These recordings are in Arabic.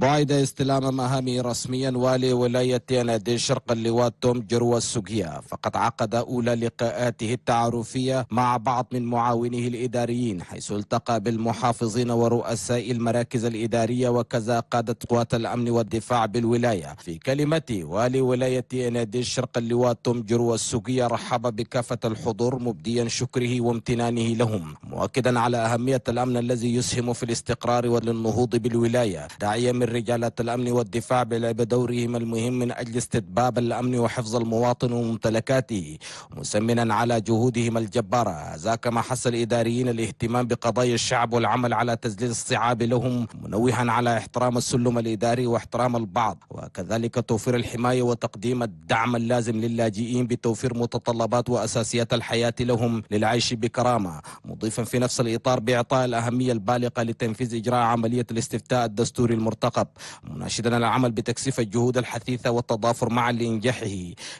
بعد استلام مهامه رسميا والي ولاية نادي شرق اللواء توم جرو السوقية فقد عقد أولى لقاءاته التعارفية مع بعض من معاونيه الإداريين حيث التقى بالمحافظين ورؤساء المراكز الإدارية وكذا قادة قوات الأمن والدفاع بالولاية في كلمته والي ولاية نادي شرق اللواء توم جرو السوقية رحب بكافة الحضور مبديا شكره وامتنانه لهم مؤكدا على أهمية الأمن الذي يسهم في الاستقرار والنهوض بالولاية داعيا من رجالات الأمن والدفاع بلعب دورهم المهم من أجل استتباب الأمن وحفظ المواطن وممتلكاته مسمنا على جهودهم الجبارة ذاك ما حث الإداريين الاهتمام بقضايا الشعب والعمل على تزليل الصعاب لهم منوها على احترام السلم الإداري واحترام البعض وكذلك توفير الحماية وتقديم الدعم اللازم للاجئين بتوفير متطلبات وأساسيات الحياة لهم للعيش بكرامة مضيفا في نفس الإطار بإعطاء الأهمية البالغة لتنفيذ إجراء عملية الاستفتاء الدستوري المرتقب فقط مناشدا العمل بتكثيف الجهود الحثيثة والتضافر معا لإنجاحه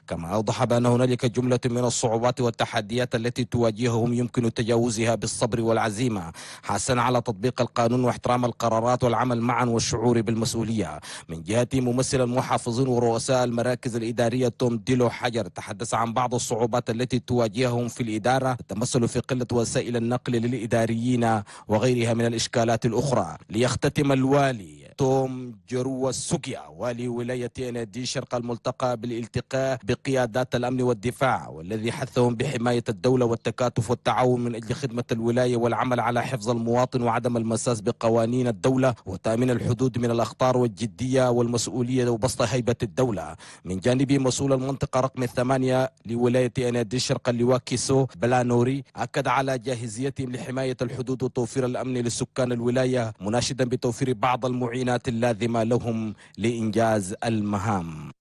كما أوضح بأن هنالك جملة من الصعوبات والتحديات التي تواجههم يمكن تجاوزها بالصبر والعزيمة حثا على تطبيق القانون واحترام القرارات والعمل معا والشعور بالمسؤولية من جهة ممثل المحافظين ورؤساء المراكز الإدارية توم ديلو حجر تحدث عن بعض الصعوبات التي تواجههم في الإدارة تتمثل في قلة وسائل النقل للإداريين وغيرها من الإشكالات الأخرى ليختتم الوالي توم جرو السوكيا والي ولاية نادي شرق الملتقى بالالتقاء بقيادات الامن والدفاع والذي حثهم بحمايه الدوله والتكاتف والتعاون من اجل خدمه الولايه والعمل على حفظ المواطن وعدم المساس بقوانين الدوله وتامين الحدود من الاخطار والجديه والمسؤوليه وبسط هيبه الدوله من جانبه مسؤول المنطقه رقم الثمانيه لولايه نادي الشرق اللواء كيسو بلانوري اكد على جاهزيتهم لحمايه الحدود وتوفير الامن لسكان الولايه مناشدا بتوفير بعض المعين المعينات اللازمة لهم لإنجاز المهام